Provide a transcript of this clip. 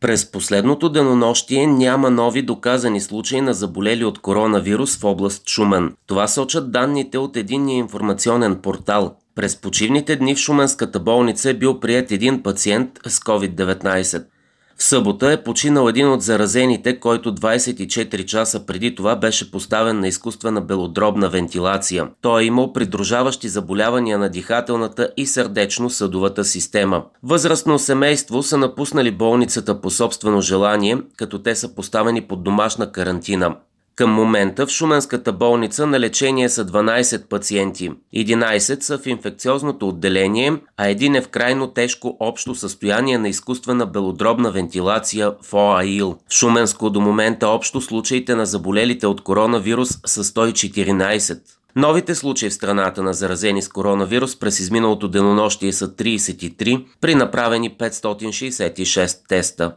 През последното денонощие няма нови доказани случаи на заболели от коронавирус в област Шумен. Това сочат данните от единния информационен портал. През почивните дни в Шуменската болница е бил прият един пациент с COVID-19. В събота е починал един от заразените, който 24 часа преди това беше поставен на изкуствена белодробна вентилация. Той е имал придружаващи заболявания на дихателната и сърдечно-съдовата система. Възрастно семейство са напуснали болницата по собствено желание, като те са поставени под домашна карантина. Към момента в Шуменската болница на лечение са 12 пациенти. 11 са в инфекциозното отделение, а един е в крайно тежко общо състояние на изкуствена белодробна вентилация в ОАИЛ. В Шуменско до момента общо случаите на заболелите от коронавирус са 114. Новите случаи в страната на заразени с коронавирус през изминалото денонощие са 33 при направени 566 теста.